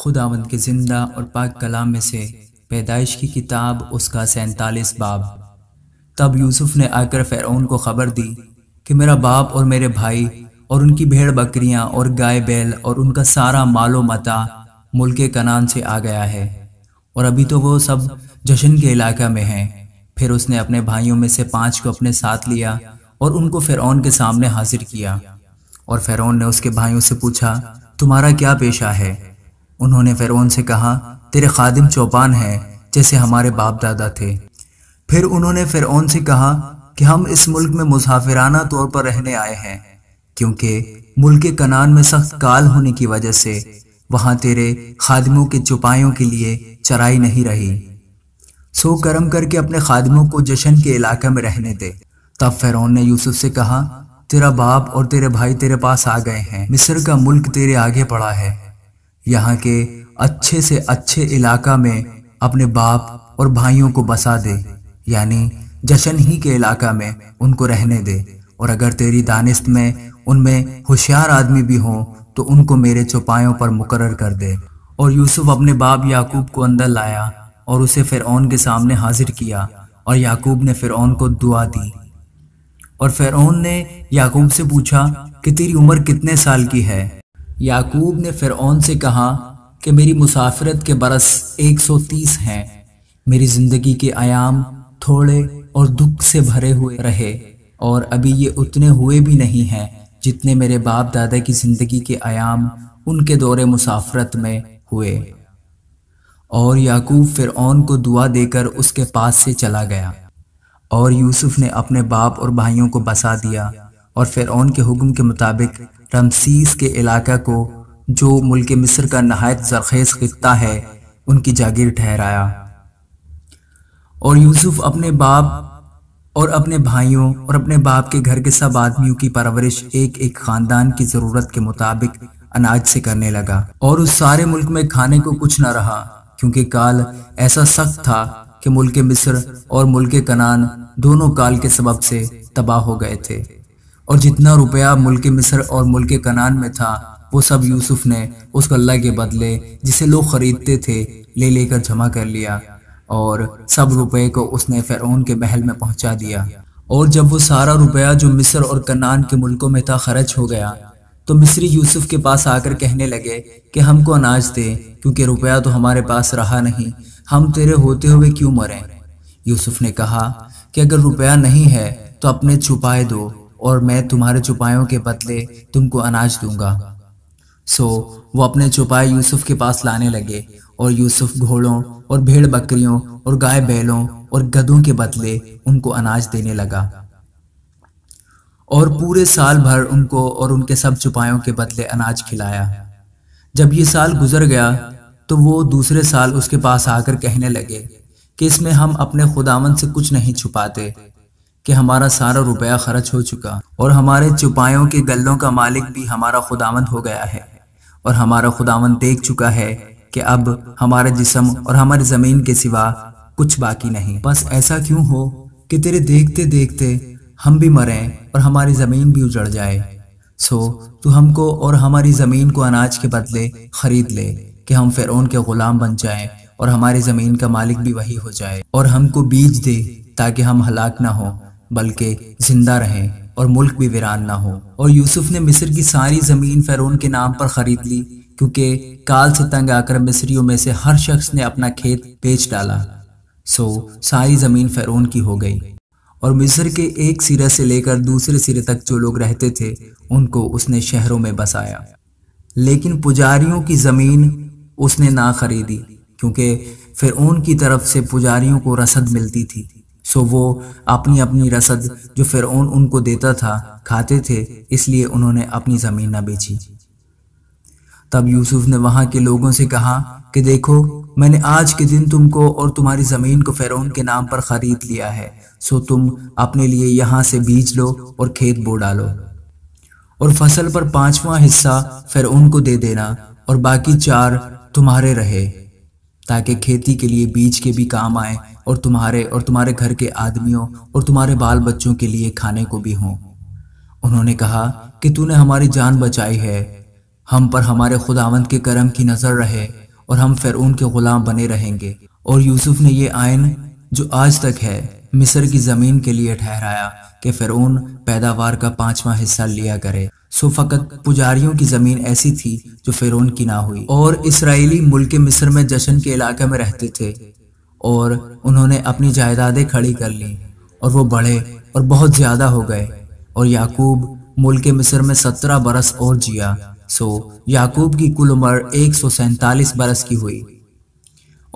खुदावंद के ज़िंदा और पाक कलाम में से पैदाइश की किताब उसका सैंतालीस बाब तब यूसुफ ने आकर फ़िरौन को ख़बर दी कि मेरा बाप और मेरे भाई और उनकी भेड़ बकरियां और गाय बैल और उनका सारा मालो मता मुल्क कनान से आ गया है और अभी तो वो सब जशन के इलाका में हैं फिर उसने अपने भाइयों में से पांच को अपने साथ लिया और उनको फ़िरौन के सामने हाजिर किया और फ़िरौन ने उसके भाइयों से पूछा तुम्हारा क्या पेशा है उन्होंने फ़िरौन से कहा तेरे खादिम चौपान हैं जैसे हमारे बाप दादा थे फिर उन्होंने फ़िरौन से कहा कि हम इस मुल्क में मुसाफिराना तौर पर रहने आए हैं क्योंकि मुल्क कनान में सख्त काल होने की वजह से वहां तेरे खादमों के चुपायों के लिए चराई नहीं रही सो करम करके अपने खादिमों को जशन के इलाके में रहने दे तब फ़िरौन ने यूसुफ से कहा तेरा बाप और तेरे भाई तेरे पास आ गए हैं मिस्र का मुल्क तेरे आगे पड़ा है यहाँ के अच्छे से अच्छे इलाका में अपने बाप और भाइयों को बसा दे यानी जशन ही के इलाका में उनको रहने दे और अगर तेरी दानिश में उनमें होशियार आदमी भी हों तो उनको मेरे चौपायों पर मुकरर कर दे और यूसुफ अपने बाप याकूब को अंदर लाया और उसे फिर के सामने हाजिर किया और याकूब ने फिर को दुआ दी और फिर ने याकूब से पूछा कि तेरी उम्र कितने साल की है याकूब ने फ़िरौन से कहा कि मेरी मुसाफिरत के बरस 130 हैं मेरी ज़िंदगी के आयाम थोड़े और दुख से भरे हुए रहे और अभी ये उतने हुए भी नहीं हैं जितने मेरे बाप दादा की ज़िंदगी के आयाम उनके दौरे मुसाफरत में हुए और याकूब फ़िरौन को दुआ देकर उसके पास से चला गया और यूसुफ ने अपने बाप और भाइयों को बसा दिया और फ़िरौन के हुक्म के मुताबिक रमसीस के इलाका को जो मुल्क मिस्र का नहायत जरखेज़ खत्ता है उनकी जागीर ठहराया और यूसुफ अपने बाप और अपने भाइयों और अपने बाप के घर के सब आदमियों की परवरिश एक एक ख़ानदान की ज़रूरत के मुताबिक अनाज से करने लगा और उस सारे मुल्क में खाने को कुछ न रहा क्योंकि काल ऐसा सख्त था कि मुल्क मिस्र और मुल्क कनान दोनों काल के सबब से तबाह हो गए थे और जितना रुपया मुल्क मिस्र और मुल्क कनान में था वो सब यूसुफ ने उस गल्ला के बदले जिसे लोग खरीदते थे ले लेकर जमा कर लिया और सब रुपये को उसने फेरोन के महल में पहुंचा दिया और जब वो सारा रुपया जो मिस्र और कनान के मुल्कों में था खर्च हो गया तो मिस्री यूसुफ के पास आकर कहने लगे कि हमको अनाज दे क्योंकि रुपया तो हमारे पास रहा नहीं हम तेरे होते हुए क्यों मरें यूसुफ ने कहा कि अगर रुपया नहीं है तो अपने छुपाए दो और मैं तुम्हारे चुपायों के बदले तुमको अनाज दूंगा सो वो अपने चुपाए यूसुफ के पास लाने लगे और यूसुफ घोड़ों और भेड़ बकरियों और गाय बैलों और गधों के बदले उनको अनाज देने लगा और पूरे साल भर उनको और उनके सब चुपायों के बदले अनाज खिलाया जब ये साल गुजर गया तो वो दूसरे साल उसके पास आकर कहने लगे कि इसमें हम अपने खुदावन से कुछ नहीं छुपाते कि हमारा सारा रुपया खर्च हो चुका और हमारे चुपायों के गल्लों का मालिक भी हमारा खुदावंद हो गया है और हमारा खुदावंद देख चुका है कि अब हमारा जिसम और हमारी ज़मीन के सिवा कुछ बाकी नहीं बस ऐसा क्यों हो कि तेरे देखते देखते हम भी मरें और हमारी ज़मीन भी उजड़ जाए सो तू हमको और हमारी ज़मीन को अनाज के बदले ख़रीद ले कि हम फ़िरौन के ग़ुलाम बन जाएं और हमारी ज़मीन का मालिक भी वही हो जाए और हमको बीज दे ताकि हम हलाक ना हों बल्कि जिंदा रहें और मुल्क भी वीरान ना हो और यूसुफ ने मिस्र की सारी ज़मीन फ़ेरोन के नाम पर ख़रीद ली क्योंकि काल से तंग आकर मिस्रियों में से हर शख्स ने अपना खेत बेच डाला सो सारी ज़मीन फ़ेरोन की हो गई और मिस्र के एक सिरे से लेकर दूसरे सिरे तक जो लोग रहते थे उनको उसने शहरों में बसाया लेकिन पुजारियों की ज़मीन उसने ना खरीदी क्योंकि फिर की तरफ से पुजारियों को रसद मिलती थी सो वो अपनी अपनी रसद जो फिर उनको देता था खाते थे इसलिए उन्होंने अपनी ज़मीन न बेची तब यूसुफ ने वहाँ के लोगों से कहा कि देखो मैंने आज के दिन तुमको और तुम्हारी ज़मीन को फेरोन के नाम पर ख़रीद लिया है सो तुम अपने लिए यहाँ से बीज लो और खेत बो डालो और फसल पर पांचवा हिस्सा फिर को दे देना और बाकी चार तुम्हारे रहे ताकि खेती के लिए बीज के भी काम आए और तुम्हारे और तुम्हारे घर के आदमियों और तुम्हारे बाल बच्चों के लिए खाने को भी हों उन्होंने कहा कि तूने हमारी जान बचाई है हम पर हमारे खुदावंत के करम की नज़र रहे और हम फिर के ग़ुलाम बने रहेंगे और यूसुफ ने ये आयन जो आज तक है मिस्र की ज़मीन के लिए ठहराया कि फ़िरऊन पैदावार का पांचवा हिस्सा लिया करे सो फ़कत पुजारियों की ज़मीन ऐसी थी जो फ़िरौन की ना हुई और इसराइली मुल्क मिस्र में जशन के इलाके में रहते थे और उन्होंने अपनी जायदादें खड़ी कर लीं और वो बढ़े और बहुत ज़्यादा हो गए और याकूब मुल्क मिस्र में सत्रह बरस और जिया सो याकूब की कुल उम्र एक सौ सैंतालीस बरस की हुई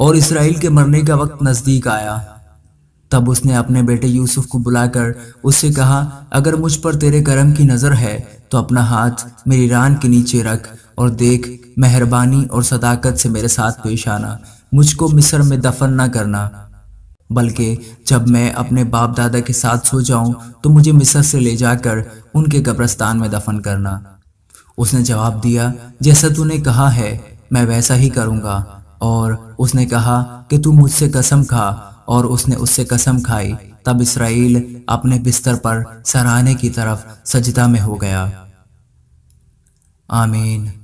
और इसराइल के मरने का वक्त नज़दीक आया तब उसने अपने बेटे यूसुफ को बुलाकर उससे कहा अगर मुझ पर तेरे करम की नज़र है तो अपना हाथ मेरी रान के नीचे रख और देख मेहरबानी और सदाकत से मेरे साथ पेश आना मुझको मिस्र में दफन न करना बल्कि जब मैं अपने बाप दादा के साथ सो जाऊं तो मुझे मिस्र से ले जाकर उनके कब्रस्तान में दफन करना उसने जवाब दिया जैसा तूने कहा है मैं वैसा ही करूंगा और उसने कहा कि तू मुझसे कसम खा और उसने उससे कसम खाई तब इसराइल अपने बिस्तर पर सराहने की तरफ सजदा में हो गया आमीन